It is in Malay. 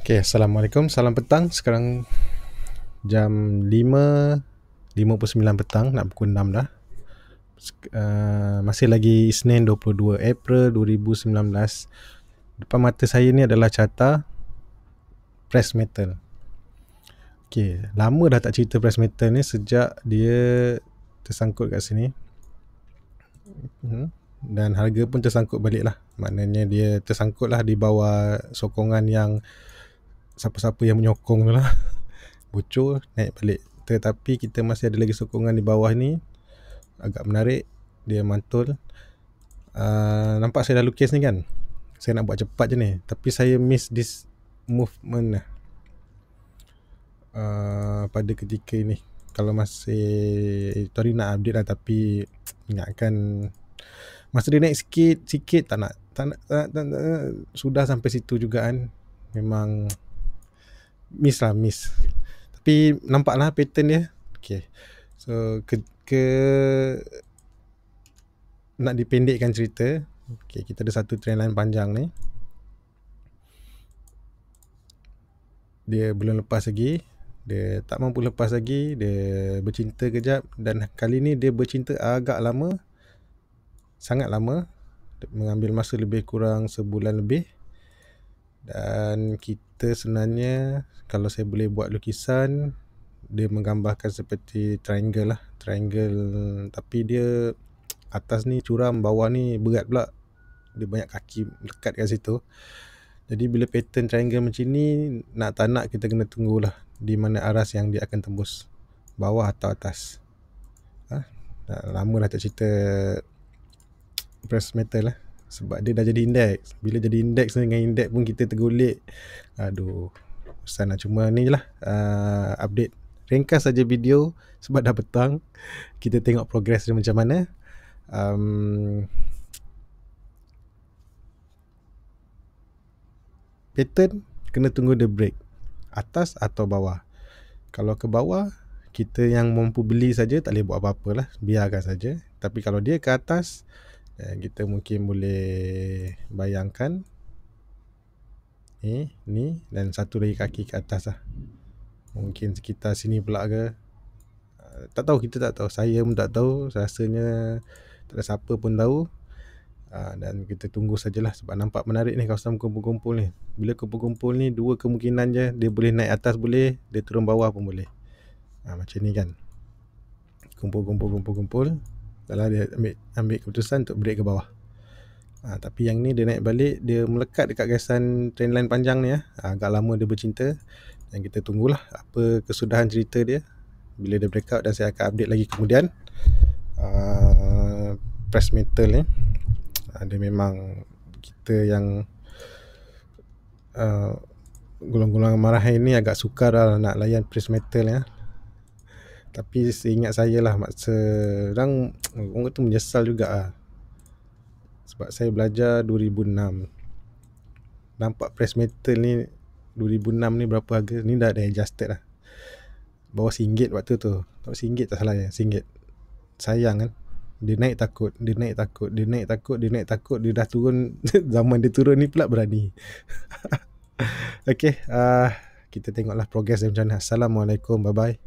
Okay, Assalamualaikum, salam petang Sekarang jam 5 59 petang, nak pukul 6 dah uh, Masih lagi Isnin 22 April 2019 Depan mata saya ni adalah carta Press Metal Okay, lama dah tak cerita Press Metal ni Sejak dia tersangkut kat sini hmm dan harga pun tersangkut balik lah maknanya dia tersangkut lah di bawah sokongan yang siapa-siapa yang menyokong tu lah bocor naik balik tetapi kita masih ada lagi sokongan di bawah ni agak menarik dia mantul uh, nampak saya dah lukis ni kan saya nak buat cepat je ni tapi saya miss this movement lah uh, pada ketika ini kalau masih sorry nak update lah tapi ingatkan Masa dia naik sikit Sikit tak nak, tak nak, tak nak, tak nak, tak nak Sudah sampai situ juga kan Memang Miss lah miss Tapi nampak lah pattern dia Okay So ke, ke Nak dipendekkan cerita Okay kita ada satu trend line panjang ni Dia belum lepas lagi Dia tak mampu lepas lagi Dia bercinta kejap Dan kali ni dia bercinta agak lama sangat lama mengambil masa lebih kurang sebulan lebih dan kita sebenarnya kalau saya boleh buat lukisan dia menggambarkan seperti triangle lah triangle tapi dia atas ni curam bawah ni berat pula dia banyak kaki lekat kat situ jadi bila pattern triangle macam ni nak tak nak kita kena tunggulah di mana aras yang dia akan tembus bawah atau atas ha? dah lama dah tak cerita press metal lah sebab dia dah jadi index bila jadi index dengan index pun kita tergolek aduh sana cuma ni lah uh, update ringkas saja video sebab dah petang kita tengok progress dia macam mana um, pattern kena tunggu the break atas atau bawah kalau ke bawah kita yang mampu beli saja tak boleh buat apa-apa lah biarkan saja tapi kalau dia ke atas dan eh, kita mungkin boleh bayangkan ni eh, ni dan satu lagi kaki ke atas lah mungkin sekitar sini pula ke eh, tak tahu kita tak tahu saya pun tak tahu rasanya tak ada siapa pun tahu ah, dan kita tunggu sajalah sebab nampak menarik ni kawasan kumpul-kumpul ni bila kumpul-kumpul ni dua kemungkinan je dia boleh naik atas boleh dia turun bawah pun boleh ah, macam ni kan kumpul-kumpul-kumpul-kumpul kalau dia ambil, ambil keputusan untuk break ke bawah ha, Tapi yang ni dia naik balik Dia melekat dekat gaisan trendline panjang ni ya. Ha, agak lama dia bercinta Dan kita tunggulah apa kesudahan cerita dia Bila dia break out dan saya akan update lagi kemudian uh, Press metal ni ha, Dia memang kita yang uh, gulung golong marah ini agak sukar lah nak layan press metal ya. Tapi seingat saya lah Maksa Orang Orang tu menyesal juga lah Sebab saya belajar 2006 Nampak press metal ni 2006 ni berapa harga Ni dah ada adjusted lah Bawah singgit waktu tu Bawah singgit tak salah ya Singgit Sayang kan dia naik takut Dia naik takut Dia naik takut Dia naik takut Dia dah turun Zaman dia turun ni pula berani Okay uh, Kita tengoklah progres dia macam mana Assalamualaikum Bye bye